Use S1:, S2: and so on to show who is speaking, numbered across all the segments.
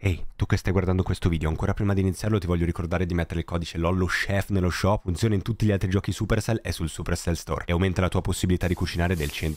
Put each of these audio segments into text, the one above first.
S1: Hey, Tu che stai guardando questo video, ancora prima di iniziarlo ti voglio ricordare di mettere il codice LOLLOCHEF nello shop, funziona in tutti gli altri giochi Supercell e sul Supercell Store e aumenta la tua possibilità di cucinare del 100%.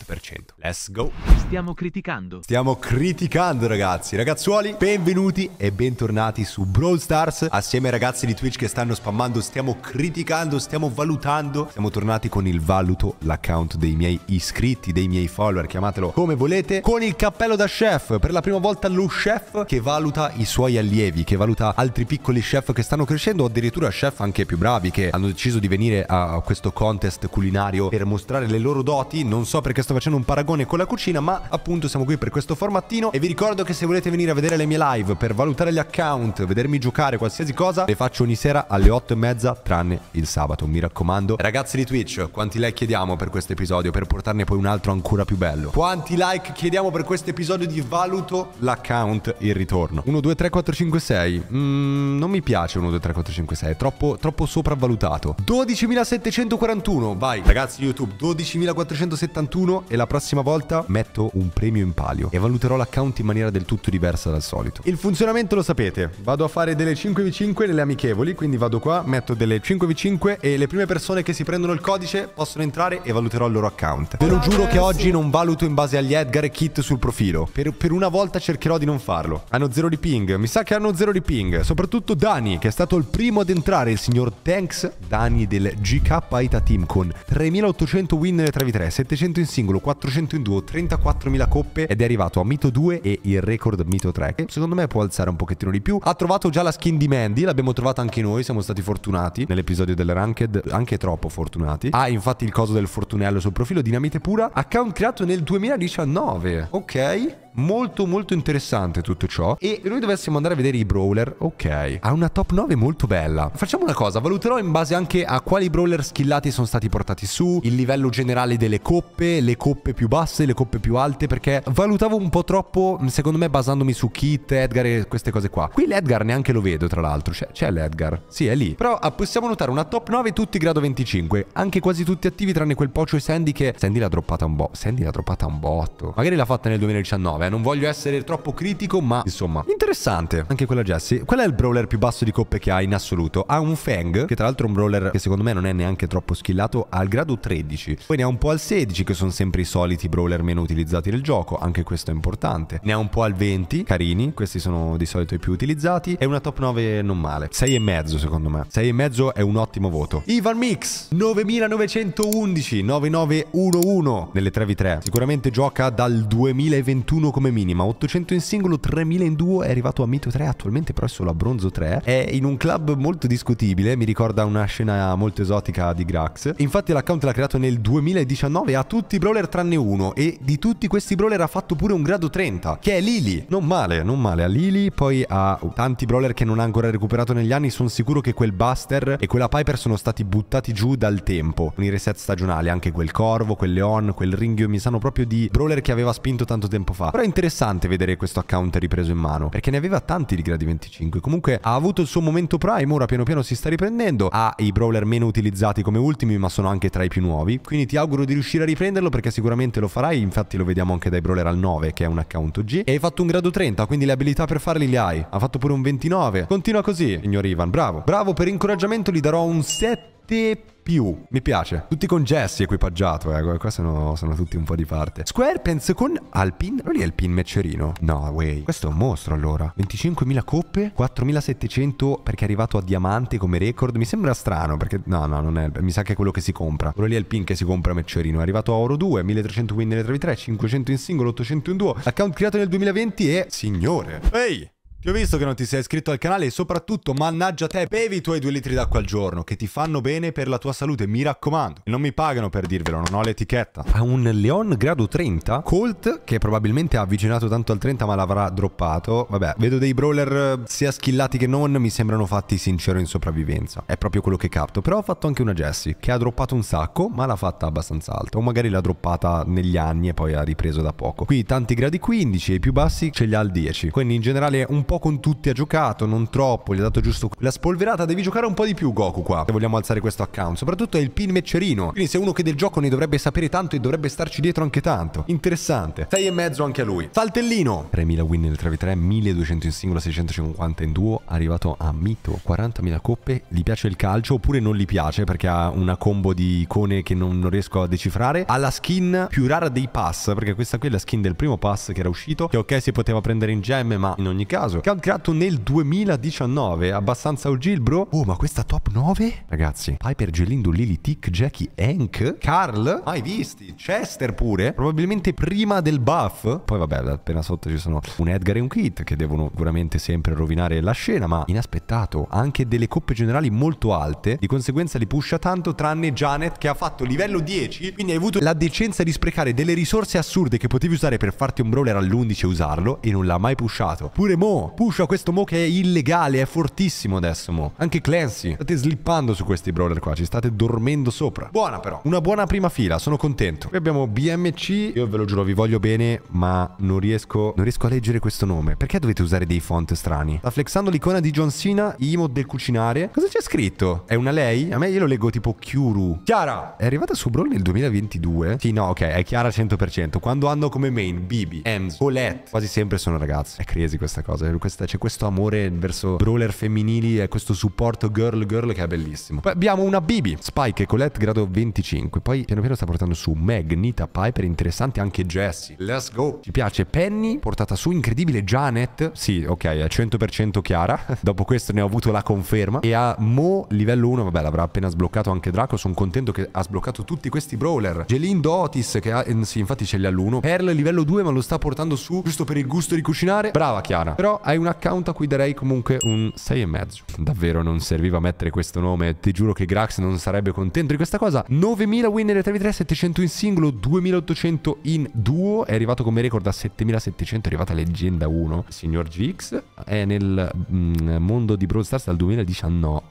S1: Let's go! Stiamo criticando. Stiamo criticando ragazzi. Ragazzuoli, benvenuti e bentornati su Brawl Stars assieme ai ragazzi di Twitch che stanno spammando, stiamo criticando, stiamo valutando. Siamo tornati con il valuto, l'account dei miei iscritti, dei miei follower, chiamatelo come volete, con il cappello da chef. Per la prima volta lo chef che valuta i suoi suoi allievi, che valuta altri piccoli chef che stanno crescendo o addirittura chef anche più bravi che hanno deciso di venire a questo contest culinario per mostrare le loro doti. Non so perché sto facendo un paragone con la cucina, ma appunto siamo qui per questo formattino e vi ricordo che se volete venire a vedere le mie live per valutare gli account, vedermi giocare, qualsiasi cosa, le faccio ogni sera alle 8 e mezza tranne il sabato, mi raccomando. Ragazzi di Twitch, quanti like chiediamo per questo episodio per portarne poi un altro ancora più bello? Quanti like chiediamo per questo episodio di valuto l'account, il ritorno? 1, 2, 3, 4 456. Mm, non mi piace 1, 2, 3, 4, 5, 6. È troppo, troppo sopravvalutato. 12.741. Vai, ragazzi, YouTube. 12.471. E la prossima volta metto un premio in palio. E valuterò l'account in maniera del tutto diversa dal solito. Il funzionamento lo sapete. Vado a fare delle 5v5 nelle amichevoli. Quindi vado qua, metto delle 5v5. E le prime persone che si prendono il codice possono entrare e valuterò il loro account. Ve lo giuro che oggi non valuto in base agli Edgar e Kit sul profilo. Per, per una volta cercherò di non farlo. Hanno zero di ping. Mi sa che hanno zero di ping. Soprattutto Dani, che è stato il primo ad entrare, il signor Tanks, Dani del GK Aita Team, con 3800 win nelle 3v3, 700 in singolo, 400 in duo, 34.000 coppe ed è arrivato a Mito 2 e il record Mito 3, che secondo me può alzare un pochettino di più. Ha trovato già la skin di Mandy, l'abbiamo trovata anche noi, siamo stati fortunati nell'episodio delle Ranked, anche troppo fortunati. Ha infatti il coso del fortunello sul profilo, dinamite pura, account creato nel 2019. Ok, Molto molto interessante tutto ciò E noi dovessimo andare a vedere i brawler Ok Ha una top 9 molto bella Facciamo una cosa Valuterò in base anche a quali brawler skillati sono stati portati su Il livello generale delle coppe Le coppe più basse Le coppe più alte Perché valutavo un po' troppo Secondo me basandomi su Kit, Edgar e queste cose qua Qui l'Edgar neanche lo vedo tra l'altro C'è, l'Edgar Sì è lì Però ah, possiamo notare una top 9 tutti grado 25 Anche quasi tutti attivi tranne quel Pocio e Sandy che Sandy l'ha droppata un po' Sandy l'ha droppata un botto Magari l'ha fatta nel 2019 9. Eh. Non voglio essere troppo critico, ma insomma, interessante. Anche quella Jessie. Qual è il brawler più basso di coppe che ha in assoluto? Ha un Fang, che tra l'altro è un brawler che secondo me non è neanche troppo skillato, al grado 13. Poi ne ha un po' al 16, che sono sempre i soliti brawler meno utilizzati del gioco, anche questo è importante. Ne ha un po' al 20, carini, questi sono di solito i più utilizzati. E una top 9 non male. 6,5 secondo me. 6,5 è un ottimo voto. Ivan Mix, 9911, 9911 nelle 3v3. Sicuramente gioca dal 2021 come minima, 800 in singolo, 3000 in duo, è arrivato a mito 3, attualmente però è solo a bronzo 3, è in un club molto discutibile, mi ricorda una scena molto esotica di Grax. Infatti l'account l'ha creato nel 2019 a tutti i brawler tranne uno e di tutti questi brawler ha fatto pure un grado 30, che è Lily. Non male, non male a Lily, poi ha tanti brawler che non ha ancora recuperato negli anni, sono sicuro che quel Buster e quella Piper sono stati buttati giù dal tempo, con i reset stagionali, anche quel Corvo, quel Leon, quel Ringhio, mi sanno proprio di brawler che aveva spinto tanto tempo fa. Però è interessante vedere questo account ripreso in mano, perché ne aveva tanti di gradi 25. Comunque ha avuto il suo momento prime, ora piano piano si sta riprendendo. Ha i brawler meno utilizzati come ultimi, ma sono anche tra i più nuovi. Quindi ti auguro di riuscire a riprenderlo perché sicuramente lo farai. Infatti lo vediamo anche dai brawler al 9, che è un account G E hai fatto un grado 30, quindi le abilità per farli le hai. Ha fatto pure un 29. Continua così, signor Ivan. Bravo. Bravo, per incoraggiamento gli darò un 7 più. Mi piace. Tutti con Jesse equipaggiato, eh. Qua sono, sono, tutti un po' di parte. Squarepants con Alpin. lì è il pin meccerino. No, way. Questo è un mostro allora. 25.000 coppe, 4.700 perché è arrivato a diamante come record. Mi sembra strano perché... No, no, non è... Mi sa che è quello che si compra. Quello lì è il pin che si compra meccerino. È arrivato a oro 2, 1.300 win nelle 3v3, 500 in singolo, 800 in duo. Account creato nel 2020 e... Signore. Ehi! Hey! Ti ho visto che non ti sei iscritto al canale e soprattutto, mannaggia te, bevi i tuoi due litri d'acqua al giorno, che ti fanno bene per la tua salute, mi raccomando. E non mi pagano per dirvelo, non ho l'etichetta. Ha un Leon grado 30, Colt, che probabilmente ha avvicinato tanto al 30 ma l'avrà droppato. Vabbè, vedo dei brawler eh, sia skillati che non, mi sembrano fatti sincero in sopravvivenza. È proprio quello che capto. Però ho fatto anche una Jessie, che ha droppato un sacco, ma l'ha fatta abbastanza alta. O magari l'ha droppata negli anni e poi ha ripreso da poco. Qui tanti gradi 15 e i più bassi ce li ha al 10. Quindi in generale un po' po' con tutti ha giocato, non troppo, gli ha dato giusto la spolverata. Devi giocare un po' di più Goku qua, se vogliamo alzare questo account. Soprattutto è il pin meccerino, quindi se uno che del gioco ne dovrebbe sapere tanto e dovrebbe starci dietro anche tanto. Interessante. 6 e mezzo anche a lui. Saltellino. 3000 win nel 3v3, 1200 in singolo, 650 in duo, arrivato a mito, 40.000 coppe. Gli piace il calcio oppure non gli piace perché ha una combo di icone che non, non riesco a decifrare. Ha la skin più rara dei pass, perché questa qui è la skin del primo pass che era uscito, che ok si poteva prendere in gemme, ma in ogni caso account creato nel 2019. Abbastanza OG bro. Oh, ma questa top 9? Ragazzi, Piper, Gelindo, Lily, Tick, Jackie, Hank, Carl. Mai visti. Chester pure. Probabilmente prima del buff. Poi vabbè, appena sotto ci sono un Edgar e un Kit che devono veramente sempre rovinare la scena. Ma inaspettato, anche delle coppe generali molto alte. Di conseguenza li pusha tanto, tranne Janet che ha fatto livello 10. Quindi hai avuto la decenza di sprecare delle risorse assurde che potevi usare per farti un brawler all'11 e usarlo. E non l'ha mai pushato. Pure Mo pusha questo mo che è illegale, è fortissimo adesso mo. Anche Clancy. State slippando su questi brawler qua, ci state dormendo sopra. Buona però, una buona prima fila, sono contento. Qui abbiamo BMC, io ve lo giuro vi voglio bene, ma non riesco, non riesco a leggere questo nome. Perché dovete usare dei font strani? Sta flexando l'icona di John Cena, Imo del cucinare. Cosa c'è scritto? È una lei? A me io lo leggo tipo Kyuru. Chiara! È arrivata su Brawl nel 2022? Sì, no, ok, è Chiara 100%. Quando hanno come main Bibi, Ems, Colette, quasi sempre sono ragazze. È crazy questa cosa, questa, c'è questo amore verso brawler femminili e questo supporto girl girl che è bellissimo. Poi abbiamo una Bibi, Spike e Colette grado 25. Poi piano piano sta portando su Meg, Nita, Piper, interessante anche Jessie. Let's go. Ci piace Penny, portata su incredibile Janet. Sì, ok, è 100% chiara. Dopo questo ne ho avuto la conferma. E a Mo livello 1, vabbè, l'avrà appena sbloccato anche Draco. Sono contento che ha sbloccato tutti questi brawler. Gelindo Otis che ha, eh, sì, infatti ce li ha l'1. Pearl livello 2, ma lo sta portando su giusto per il gusto di cucinare. Brava Chiara. Però hai un account a cui darei comunque un 6,5. Davvero non serviva mettere questo nome. Ti giuro che Grax non sarebbe contento di questa cosa. 9000 win nelle 3v3, 700 in singolo, 2800 in duo. È arrivato come record a 7700, è arrivata leggenda 1. Signor GX è nel mm, mondo di Brawl Stars dal 2019.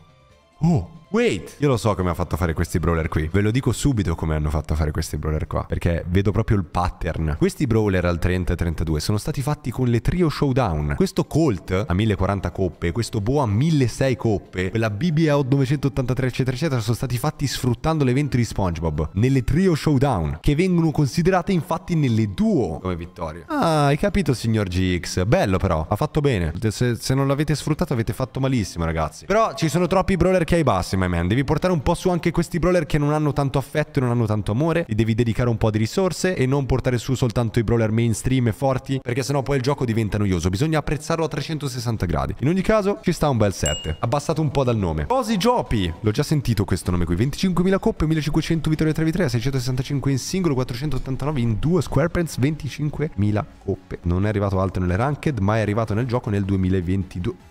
S1: Oh! Wait! Io lo so come ha fatto fare questi brawler qui. Ve lo dico subito come hanno fatto fare questi brawler qua. Perché vedo proprio il pattern. Questi brawler al 30 e 32 sono stati fatti con le trio showdown. Questo Colt a 1040 coppe, questo Bo a 1006 coppe, quella BBA 983 eccetera eccetera sono stati fatti sfruttando l'evento di SpongeBob. Nelle trio showdown. Che vengono considerate infatti nelle duo come vittorie. Ah, hai capito signor GX. Bello però. Ha fatto bene. Se, se non l'avete sfruttato avete fatto malissimo ragazzi. Però ci sono troppi brawler che hai bassi my man. Devi portare un po' su anche questi brawler che non hanno tanto affetto e non hanno tanto amore. E devi dedicare un po' di risorse e non portare su soltanto i brawler mainstream e forti. Perché sennò poi il gioco diventa noioso. Bisogna apprezzarlo a 360 gradi. In ogni caso, ci sta un bel 7. Abbassato un po' dal nome. Cosi Jopi. L'ho già sentito questo nome qui. 25.000 coppe, 1500 vittorie 3 v 3, 665 in singolo, 489 in duo. Squarepants 25.000 coppe. Non è arrivato alto nelle ranked, ma è arrivato nel gioco nel 2022.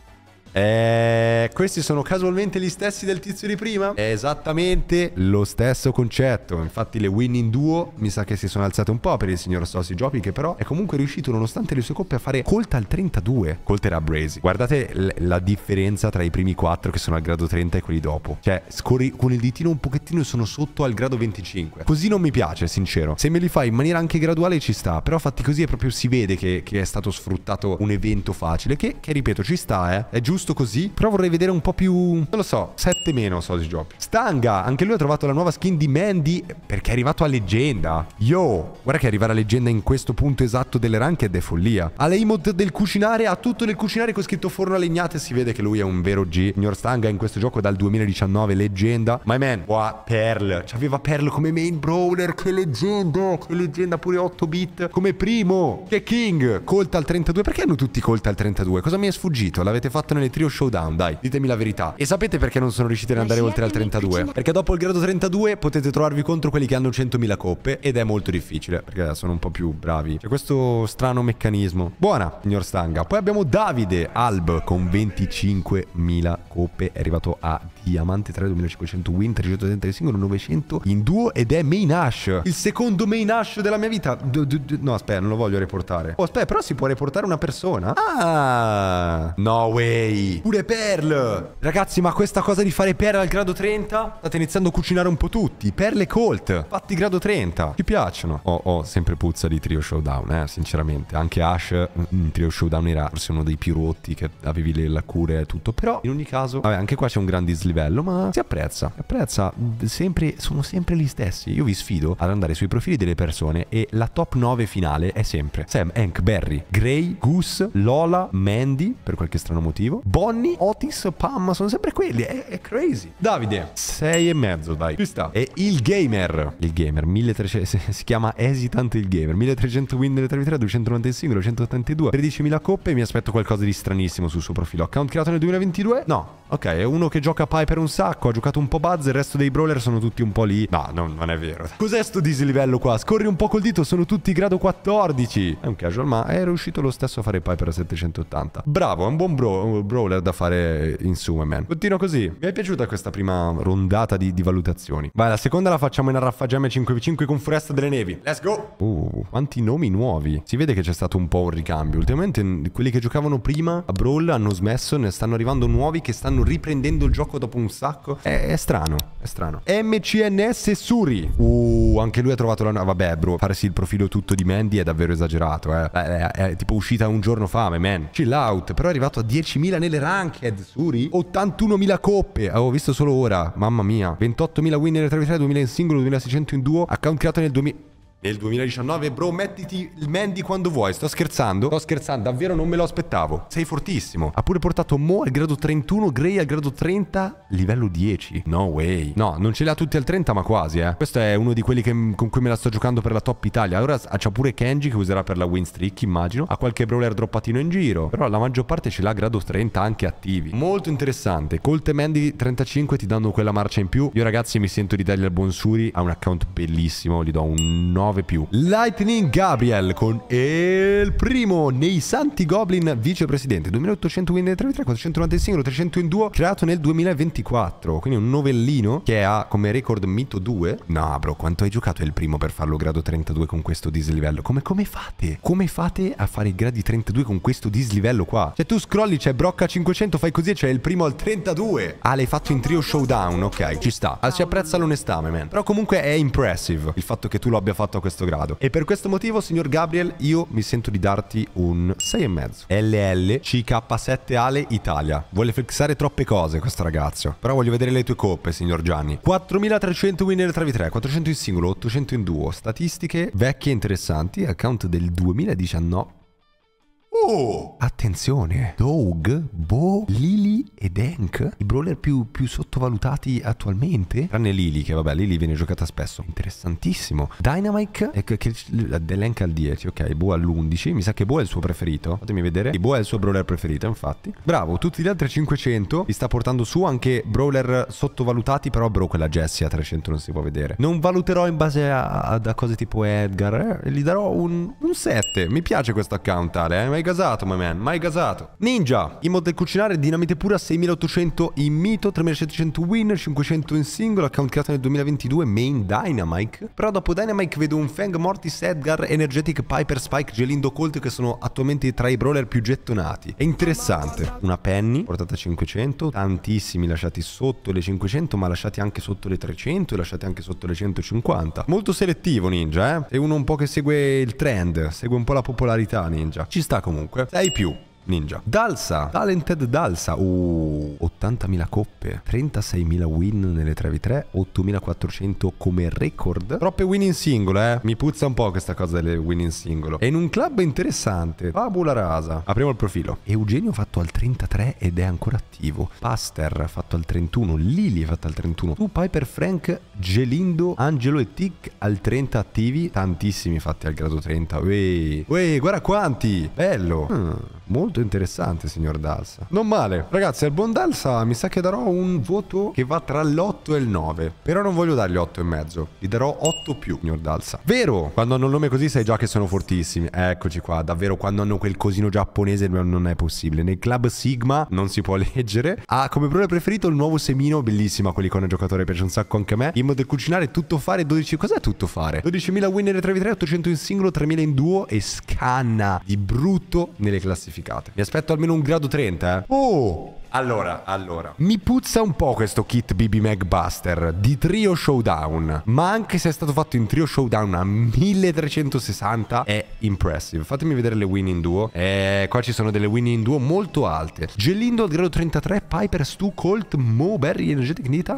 S1: Eh, questi sono casualmente gli stessi del tizio di prima? È esattamente lo stesso concetto. Infatti le win in duo mi sa che si sono alzate un po' per il signor Sossi Giopi che però è comunque riuscito nonostante le sue coppe a fare colta al 32. Colta era Brazy. Guardate la differenza tra i primi 4 che sono al grado 30 e quelli dopo. Cioè scorri con il ditino un pochettino e sono sotto al grado 25. Così non mi piace sincero. Se me li fai in maniera anche graduale ci sta. Però fatti così è proprio si vede che, che è stato sfruttato un evento facile che, che ripeto ci sta eh. È giusto giusto così. Però vorrei vedere un po' più... Non lo so, 7 meno Sosi Job. Stanga, anche lui ha trovato la nuova skin di Mandy perché è arrivato a leggenda. Yo, guarda che arrivare a leggenda in questo punto esatto delle ranked è follia. Ha le mod del cucinare, ha tutto nel cucinare con scritto forno a legnate. Si vede che lui è un vero G. Signor Stanga in questo gioco dal 2019, leggenda. My man, qua Pearl. C'aveva Pearl come main brawler, che leggenda, che leggenda pure 8 bit. Come primo, che King, Colt al 32. Perché hanno tutti Colt al 32? Cosa mi è sfuggito? L'avete fatto nelle trio showdown, dai. Ditemi la verità. E sapete perché non sono riusciti ad andare oltre al 32? Perché dopo il grado 32 potete trovarvi contro quelli che hanno 100.000 coppe ed è molto difficile, perché sono un po' più bravi. C'è questo strano meccanismo. Buona, signor Stanga. Poi abbiamo Davide Alb con 25.000 coppe. È arrivato a Diamante 3 2500 win, 330 di singolo, 900 in duo ed è main Ash. Il secondo main Ash della mia vita. Du, du, du. No, aspetta, non lo voglio riportare. Oh, aspetta, però si può riportare una persona. Ah! No way! Lei, pure Pearl. Ragazzi, ma questa cosa di fare Pearl al grado 30? State iniziando a cucinare un po' tutti. Pearl e Colt, fatti grado 30. Ti piacciono. Oh, oh, sempre puzza di Trio Showdown, eh, sinceramente. Anche Ash in mm, mm, Trio Showdown era forse uno dei più rotti che avevi le lacure e tutto. Però, in ogni caso, vabbè, anche qua c'è un gran dislivello, ma si apprezza. Si apprezza. Mm, sempre, sono sempre gli stessi. Io vi sfido ad andare sui profili delle persone e la top 9 finale è sempre Sam, Hank, Barry, Gray, Goose, Lola, Mandy, per qualche strano motivo, Bonnie, Otis, Pam, sono sempre quelli. È, è crazy. Davide, sei e mezzo, dai. Ci sta. E il gamer. Il gamer, 1300, si chiama Esitante il gamer. 1300 win nelle 33, 290 in singolo, 182, 13.000 coppe. Mi aspetto qualcosa di stranissimo sul suo profilo. Account creato nel 2022? No. Ok, è uno che gioca Piper un sacco, ha giocato un po' Buzz, il resto dei brawler sono tutti un po' lì. No, no non è vero. Cos'è sto dislivello qua? Scorri un po' col dito, sono tutti grado 14. È un casual, ma è riuscito lo stesso a fare Piper a 780. Bravo, è un buon bro, bro brawler da fare insieme, man. Continuo così. Mi è piaciuta questa prima rondata di, di valutazioni. Vai, la seconda la facciamo in arraffagemme 5v5 con Foresta delle Nevi. Let's go! Uh, quanti nomi nuovi. Si vede che c'è stato un po' un ricambio. Ultimamente quelli che giocavano prima a Brawl hanno smesso, ne stanno arrivando nuovi che stanno riprendendo il gioco dopo un sacco. È, è strano, è strano. MCNS Suri. Uh, anche lui ha trovato la... Vabbè, bro, farsi il profilo tutto di Mandy è davvero esagerato, eh. È, è, è tipo uscita un giorno fa, man. Chill out, però è arrivato a 10.000 nelle ranked, Suri. 81.000 coppe, avevo visto solo ora, mamma mia. 28.000 win nelle 3v3, 2.000 in singolo, 2.600 in duo, account creato nel 2000 nel 2019, bro, mettiti il Mandy quando vuoi. Sto scherzando? Sto scherzando, davvero non me lo aspettavo. Sei fortissimo. Ha pure portato Mo al grado 31, Gray al grado 30, livello 10. No way. No, non ce li ha tutti al 30, ma quasi, eh. Questo è uno di quelli che, con cui me la sto giocando per la Top Italia. allora c'ha pure Kenji che userà per la win streak, immagino. Ha qualche brawler droppatino in giro. Però la maggior parte ce l'ha a grado 30 anche attivi. Molto interessante. Colt e Mandy 35 ti danno quella marcia in più. Io ragazzi mi sento di dargli al Bonsuri Ha un account bellissimo, gli do un 9 9 più. Lightning Gabriel con il primo nei Santi Goblin vicepresidente 2800 win 33 490 in singolo 300 in duo creato nel 2024 quindi un novellino che ha come record mito 2 no bro quanto hai giocato il primo per farlo grado 32 con questo dislivello come, come fate come fate a fare i gradi 32 con questo dislivello qua cioè tu scrolli c'è Brocca 500 fai così e c'è il primo al 32 ah l'hai fatto in trio showdown ok ci sta ah, si apprezza l'onestà man però comunque è impressive il fatto che tu lo abbia fatto a questo grado. E per questo motivo, signor Gabriel, io mi sento di darti un 6,5. LL CK7 Ale Italia. Vuole flexare troppe cose questo ragazzo. Però voglio vedere le tue coppe, signor Gianni. 4300 winner tra V3, 400 in singolo, 800 in duo. Statistiche vecchie e interessanti. Account del 2019. Oh! Attenzione, Doug, Bo, Lily e Dank? i brawler più, più, sottovalutati attualmente, tranne Lily, che vabbè, Lily viene giocata spesso. Interessantissimo. Dynamite, ecco, che Denk al 10, ok, Bo all'11, mi sa che Bo è il suo preferito, fatemi vedere, Bo è il suo brawler preferito, infatti. Bravo, tutti gli altri 500, li sta portando su anche brawler sottovalutati, però bro, quella Jessie a 300 non si può vedere. Non valuterò in base a, a, a cose tipo Edgar, eh? gli darò un, un 7, mi piace questo account, Ale, eh? gasato, my man, mai gasato. Ninja, in mod del cucinare, dinamite pura 6800 in mito, 3700 win, 500 in single, account creato nel 2022, main Dynamite. Però dopo Dynamite vedo un Fang, Mortis, Edgar, Energetic, Piper, Spike, Gelindo, Colt che sono attualmente tra i brawler più gettonati. È interessante. Una Penny, portata 500, tantissimi lasciati sotto le 500 ma lasciati anche sotto le 300 e lasciati anche sotto le 150. Molto selettivo Ninja, eh? È uno un po' che segue il trend, segue un po' la popolarità Ninja. Ci sta comunque. comunque, sei più. Ninja. Dalsa, Talented Dalsa, uh, 80.000 coppe, 36.000 win nelle 3v3, 8.400 come record. Troppe win in singolo, eh. Mi puzza un po' questa cosa delle win in singolo. È in un club interessante, Fabula Rasa. Apriamo il profilo. Eugenio fatto al 33 ed è ancora attivo. Paster fatto al 31, Lily fatto al 31, Tu Piper Frank, Gelindo, Angelo e Tic al 30 attivi, tantissimi fatti al grado 30. Uè, uè, guarda quanti! Bello! Mm, molto molto interessante, signor Dalsa. Non male. Ragazzi, al buon Dalsa mi sa che darò un voto che va tra l'8 e il 9. Però non voglio dargli 8 e mezzo. Gli darò 8 più, signor Dalsa. Vero? Quando hanno un nome così sai già che sono fortissimi. Eccoci qua, davvero, quando hanno quel cosino giapponese non è possibile. Nel club Sigma non si può leggere. Ha ah, come problema preferito il nuovo semino, bellissima quell'icona giocatore, piace un sacco anche a me. In modo del cucinare, tutto fare, 12... Cos'è tutto fare? 12.000 winner 3v3, 800 in singolo, 3.000 in duo e scanna di brutto nelle classificate scusate. Mi aspetto almeno un grado 30, eh. Oh, allora, allora. Mi puzza un po' questo kit BB Mag Buster di Trio Showdown, ma anche se è stato fatto in Trio Showdown a 1360 è impressive. Fatemi vedere le win in duo. Eh, qua ci sono delle win in duo molto alte. Gelindo al grado 33, Piper Stu, Colt, Mo, Berry, Energetic Nita.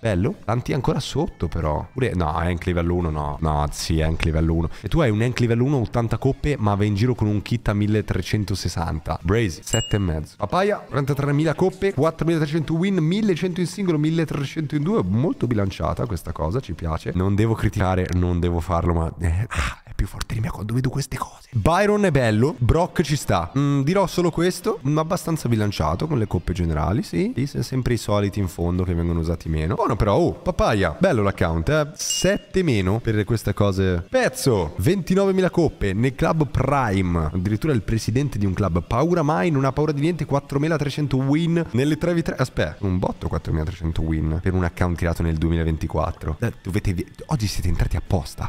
S1: Bello. Tanti ancora sotto però. Pure, no, è anche livello 1, no. No, sì, è anche livello 1. E tu hai un anche livello 1, 80 coppe, ma vai in giro con un kit a 1360. Brazy, 7,5. Papaya, 43.000 coppe, 4.300 win, 1.100 in singolo, 1.300 in due. Molto bilanciata questa cosa, ci piace. Non devo criticare, non devo farlo, ma... Eh, ah, più forte di me quando vedo queste cose. Byron è bello, Brock ci sta. Mm, dirò solo questo, ma mm, abbastanza bilanciato con le coppe generali, sì. Lì sono sempre i soliti in fondo che vengono usati meno. Buono però, oh, papaya. Bello l'account, eh. 7 meno per queste cose. Pezzo, 29.000 coppe nel club Prime. Addirittura il presidente di un club. Paura mai, non ha paura di niente. 4.300 win nelle 3v3. Aspetta, un botto 4.300 win per un account creato nel 2024. Eh, dovete... Oggi siete entrati apposta.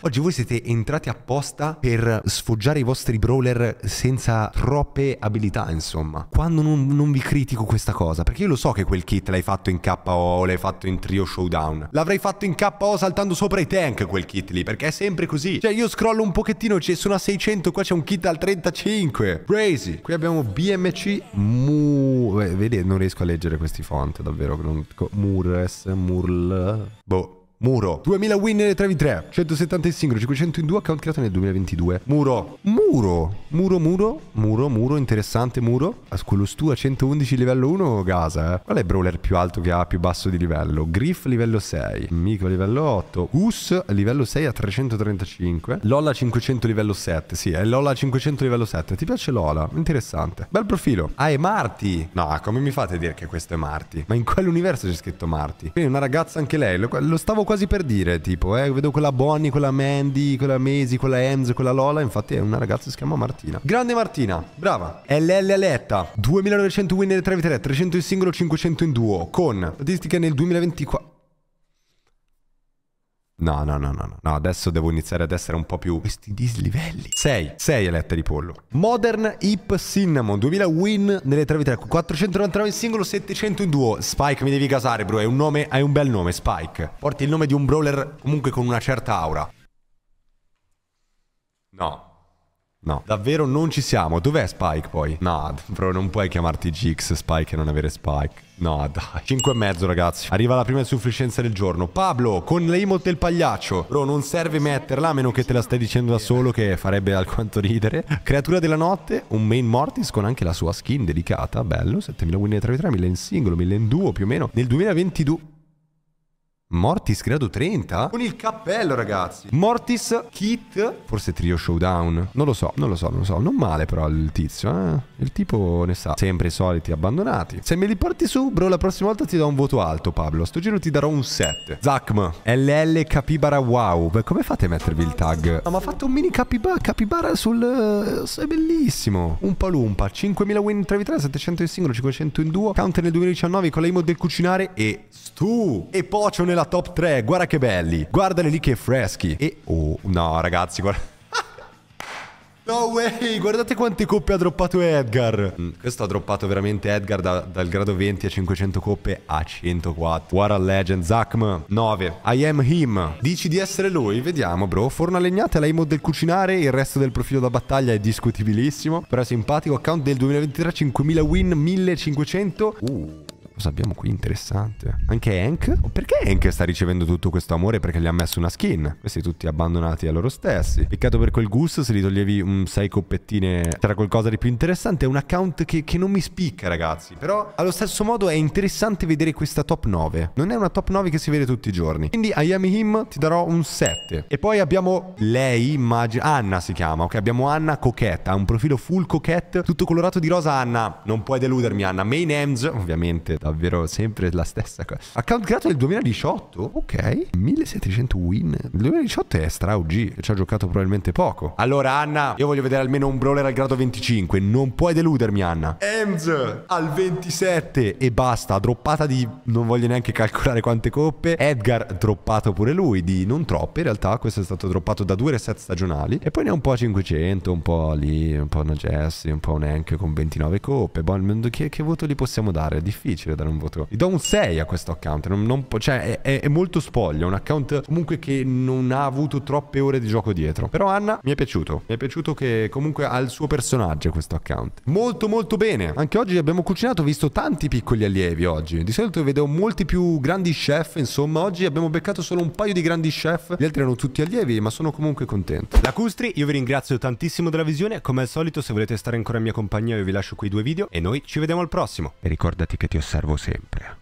S1: Oggi voi siete entrati apposta per sfoggiare i vostri brawler senza troppe abilità, insomma. Quando non, non, vi critico questa cosa, perché io lo so che quel kit l'hai fatto in KO, l'hai fatto in trio showdown. L'avrei fatto in KO saltando sopra i tank quel kit lì, perché è sempre così. Cioè io scrollo un pochettino, ci sono a 600, qua c'è un kit al 35. Crazy. Qui abbiamo BMC Mu... Eh, vedi, non riesco a leggere questi font, davvero. Non... Mures, Murl... Boh. Muro. 2000 win nelle 3 v 3. 170 in singolo, 500 in 2, account creato nel 2022. Muro. Muro. Muro, muro. Muro, muro. Interessante, muro. A tu a 111 livello 1, gasa, eh. Qual è il brawler più alto che ha più basso di livello? Griff livello 6. Mico livello 8. Us livello 6 a 335. Lola 500 livello 7. Sì, è Lola 500 livello 7. Ti piace Lola? Interessante. Bel profilo. Ah, è Marti. No, come mi fate a dire che questo è Marti? Ma in quell'universo c'è scritto Marti. Quindi una ragazza anche lei. Lo, lo stavo quasi per dire, tipo, eh, vedo quella Bonnie, quella Mandy, quella Maisie, quella Enzo, quella Lola, infatti è una ragazza che si chiama Martina. Grande Martina, brava. LL Aletta, 2900 win nelle 3v3, 300 in singolo, 500 in duo, con statistiche nel 2024. No, no, no, no, no, adesso devo iniziare ad essere un po' più... Questi dislivelli. 6, 6 elette di pollo. Modern Hip Cinnamon, 2000 win nelle 3 v 3, 499 in singolo, 700 in duo. Spike mi devi casare, bro, è un nome, hai un bel nome, Spike. Porti il nome di un brawler comunque con una certa aura. No. No, davvero non ci siamo. Dov'è Spike poi? No, bro, non puoi chiamarti GX Spike e non avere Spike. No, dai. 5 e mezzo, ragazzi. Arriva la prima insufficienza del giorno. Pablo, con l'emote il pagliaccio. Bro, non serve metterla, a meno che te la stai dicendo da solo, che farebbe alquanto ridere. Creatura della notte, un main mortis con anche la sua skin dedicata. Bello, 7000 win 3 3, 1000 in singolo, 1000 in duo più o meno. Nel 2022... Mortis grado 30? Con il cappello, ragazzi. Mortis, Kit, forse Trio Showdown. Non lo so, non lo so, non lo so. Non male però il tizio, eh. Il tipo ne sa. Sempre i soliti abbandonati. Se me li porti su, bro, la prossima volta ti do un voto alto, Pablo. Sto giro ti darò un 7. Zacm, LL Capibara Wow. Beh, come fate a mettervi il tag? No, ma ha fatto un mini capibara, capibara sul... Eh, è bellissimo. Un palumpa. 5000 win in 3 v 3, 700 in singolo, 500 in duo. Counter nel 2019 con la emo del cucinare e... Stu! E Pocio nella la top 3. Guarda che belli. Guardali lì che freschi. E... Oh, no, ragazzi, guarda... No way, guardate quante coppe ha droppato Edgar mm, Questo ha droppato veramente Edgar da, dal grado 20 a 500 coppe a 104 War a Legend, Zakm 9 I am him Dici di essere lui? Vediamo bro Forna legnata, lei mod del cucinare Il resto del profilo da battaglia è discutibilissimo Però simpatico Account del 2023, 5000 win, 1500 Uh Cosa abbiamo qui? Interessante. Anche Hank? Oh, perché Hank sta ricevendo tutto questo amore? Perché gli ha messo una skin. Questi tutti abbandonati a loro stessi. Peccato per quel gusto se gli toglievi un sei coppettine. C'era qualcosa di più interessante. È un account che, che non mi spicca, ragazzi. Però allo stesso modo è interessante vedere questa top 9. Non è una top 9 che si vede tutti i giorni. Quindi I am Him ti darò un 7. E poi abbiamo lei, immagino. Anna si chiama, ok? Abbiamo Anna Coquette. Ha un profilo full coquette. Tutto colorato di rosa, Anna. Non puoi deludermi, Anna. Main Ems, ovviamente davvero sempre la stessa cosa. Account creato nel 2018? Ok. 1700 win. Il 2018 è stra OG, ci ha giocato probabilmente poco. Allora Anna, io voglio vedere almeno un brawler al grado 25. Non puoi deludermi Anna. Ems al 27 e basta. Droppata di... non voglio neanche calcolare quante coppe. Edgar droppato pure lui di non troppe. In realtà questo è stato droppato da due reset stagionali. E poi ne ha un po' a 500, un po' lì, un po' una Jesse, un po' un Hank con 29 coppe. Boh, che, che voto gli possiamo dare? È difficile io dare un voto. Gli do un 6 a questo account. Non, non, cioè, è, è, molto spoglio. Un account comunque che non ha avuto troppe ore di gioco dietro. Però Anna mi è piaciuto. Mi è piaciuto che comunque ha il suo personaggio questo account. Molto molto bene. Anche oggi abbiamo cucinato, ho visto tanti piccoli allievi oggi. Di solito vedo molti più grandi chef. Insomma, oggi abbiamo beccato solo un paio di grandi chef. Gli altri erano tutti allievi, ma sono comunque contento. Lacustri, io vi ringrazio tantissimo della visione. Come al solito, se volete stare ancora in mia compagnia, io vi lascio quei due video. E noi ci vediamo al prossimo. E ricordati che ti osservo osservo sempre.